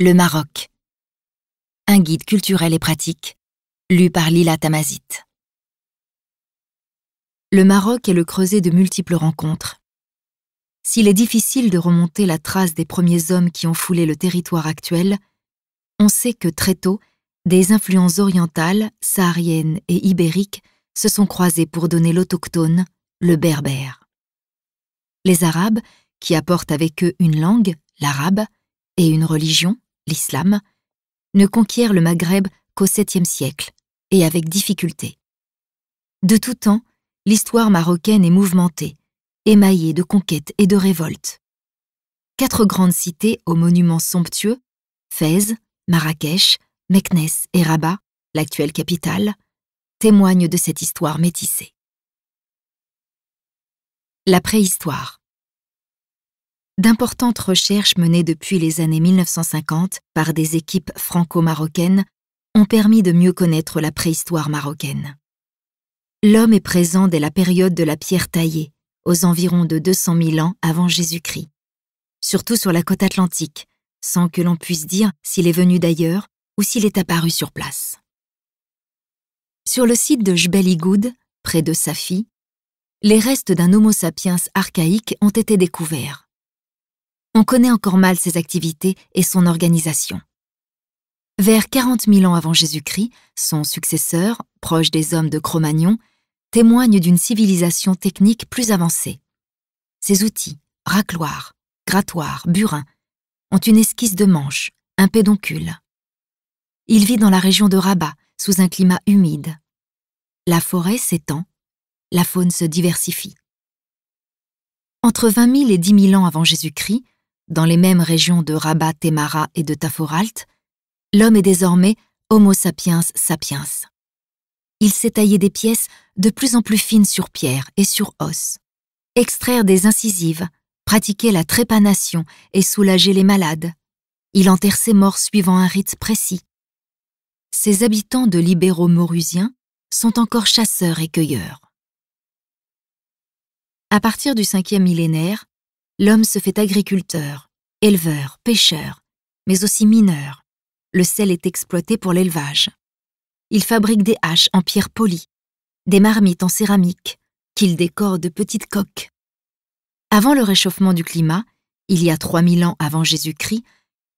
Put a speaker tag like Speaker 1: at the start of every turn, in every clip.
Speaker 1: Le Maroc. Un guide culturel et pratique, lu par Lila Tamazit. Le Maroc est le creuset de multiples rencontres. S'il est difficile de remonter la trace des premiers hommes qui ont foulé le territoire actuel, on sait que très tôt, des influences orientales, sahariennes et ibériques se sont croisées pour donner l'autochtone, le berbère. Les Arabes, qui apportent avec eux une langue, l'arabe, et une religion, l'islam, ne conquiert le Maghreb qu'au 7 siècle, et avec difficulté. De tout temps, l'histoire marocaine est mouvementée, émaillée de conquêtes et de révoltes. Quatre grandes cités aux monuments somptueux, Fès, Marrakech, Meknes et Rabat, l'actuelle capitale, témoignent de cette histoire métissée. La préhistoire d'importantes recherches menées depuis les années 1950 par des équipes franco-marocaines ont permis de mieux connaître la préhistoire marocaine. L'homme est présent dès la période de la pierre taillée, aux environs de 200 000 ans avant Jésus-Christ, surtout sur la côte atlantique, sans que l'on puisse dire s'il est venu d'ailleurs ou s'il est apparu sur place. Sur le site de Jbeligoud, près de Safi, les restes d'un Homo sapiens archaïque ont été découverts on connaît encore mal ses activités et son organisation. Vers 40 000 ans avant Jésus-Christ, son successeur, proche des hommes de Cro-Magnon, témoigne d'une civilisation technique plus avancée. Ses outils, racloirs, grattoirs, burins, ont une esquisse de manche, un pédoncule. Il vit dans la région de Rabat, sous un climat humide. La forêt s'étend, la faune se diversifie. Entre 20 000 et 10 000 ans avant Jésus-Christ, dans les mêmes régions de Rabat, Témara et de Taforalt, l'homme est désormais Homo sapiens sapiens. Il s'est taillé des pièces de plus en plus fines sur pierre et sur os, extraire des incisives, pratiquer la trépanation et soulager les malades. Il enterre ses morts suivant un rite précis. Ses habitants de libéraux maurusiens sont encore chasseurs et cueilleurs. À partir du cinquième millénaire, l'homme se fait agriculteur, éleveur, pêcheur, mais aussi mineur. Le sel est exploité pour l'élevage. Il fabrique des haches en pierre polie, des marmites en céramique, qu'il décore de petites coques. Avant le réchauffement du climat, il y a 3000 ans avant Jésus-Christ,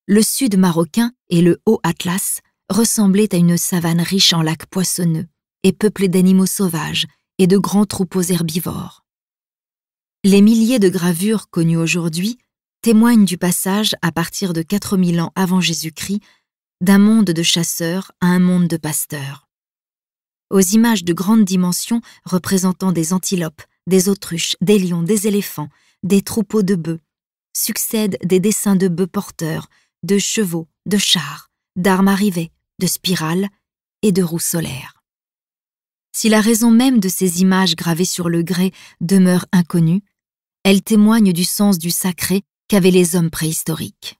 Speaker 1: le sud marocain et le haut Atlas ressemblaient à une savane riche en lacs poissonneux et peuplée d'animaux sauvages et de grands troupeaux herbivores. Les milliers de gravures connues aujourd'hui témoignent du passage, à partir de 4000 ans avant Jésus-Christ, d'un monde de chasseurs à un monde de pasteurs. Aux images de grandes dimensions représentant des antilopes, des autruches, des lions, des éléphants, des troupeaux de bœufs, succèdent des dessins de bœufs porteurs, de chevaux, de chars, d'armes arrivées, de spirales et de roues solaires. Si la raison même de ces images gravées sur le grès demeure inconnue, elle témoigne du sens du sacré qu'avaient les hommes préhistoriques.